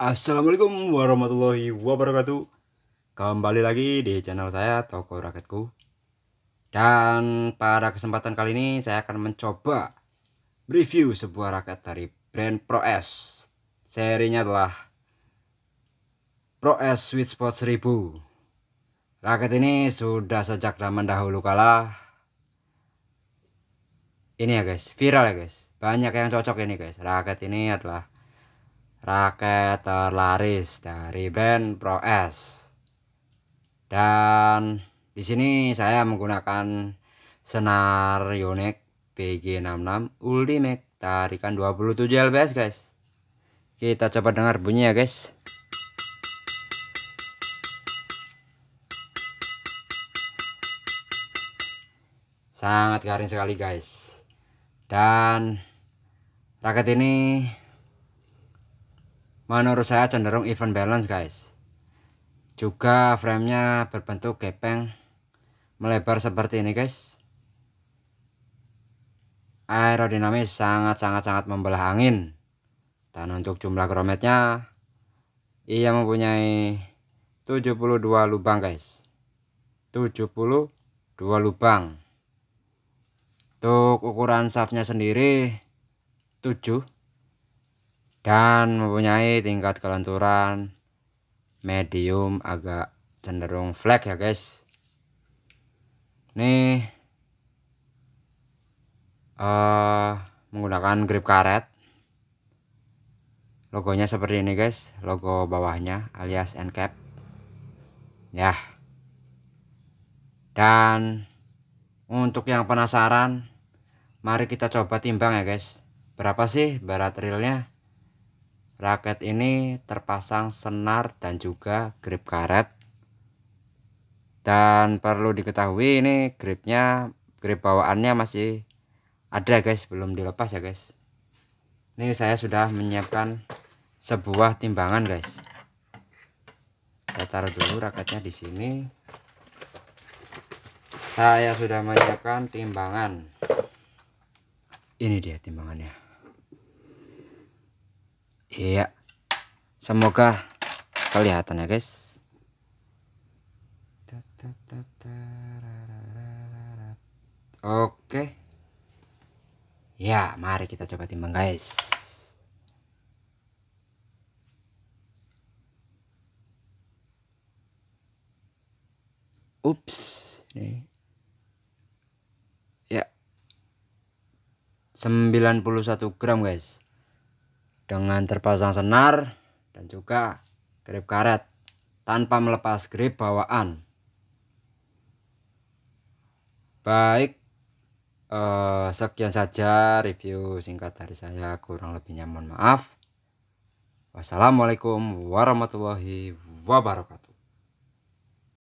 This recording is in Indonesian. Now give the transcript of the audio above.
Assalamualaikum warahmatullahi wabarakatuh Kembali lagi di channel saya Toko Raketku Dan pada kesempatan kali ini saya akan mencoba Review sebuah raket dari brand Pro S Serinya adalah Pro S Sweet Spot 1000 Raket ini sudah sejak zaman dahulu kala Ini ya guys, viral ya guys Banyak yang cocok ini guys Raket ini adalah raket terlaris dari brand Pro S. Dan di sini saya menggunakan senar Yonex BG66 Ultimate tarikan 27 lbs guys. Kita coba dengar bunyinya guys. Sangat garing sekali guys. Dan raket ini menurut saya cenderung even balance guys juga framenya berbentuk gepeng melebar seperti ini guys aerodinamis sangat-sangat-sangat membelah angin dan untuk jumlah grometnya ia mempunyai 72 lubang guys 72 lubang untuk ukuran shaftnya sendiri 7 dan mempunyai tingkat kelenturan medium agak cenderung flek ya guys Ini uh, eh, menggunakan grip karet logonya seperti ini guys logo bawahnya alias end cap ya dan untuk yang penasaran mari kita coba timbang ya guys berapa sih berat realnya Raket ini terpasang senar dan juga grip karet. Dan perlu diketahui ini gripnya, grip bawaannya masih ada guys, belum dilepas ya guys. Ini saya sudah menyiapkan sebuah timbangan guys. Saya taruh dulu raketnya di sini. Saya sudah menyiapkan timbangan. Ini dia timbangannya. Iya. Semoga kelihatan ya, guys. Oke. Ya, mari kita coba timbang, guys. Ups. Nih. Ya. 91 gram, guys dengan terpasang senar dan juga grip karet tanpa melepas grip bawaan baik eh, sekian saja review singkat dari saya kurang lebihnya mohon maaf wassalamualaikum warahmatullahi wabarakatuh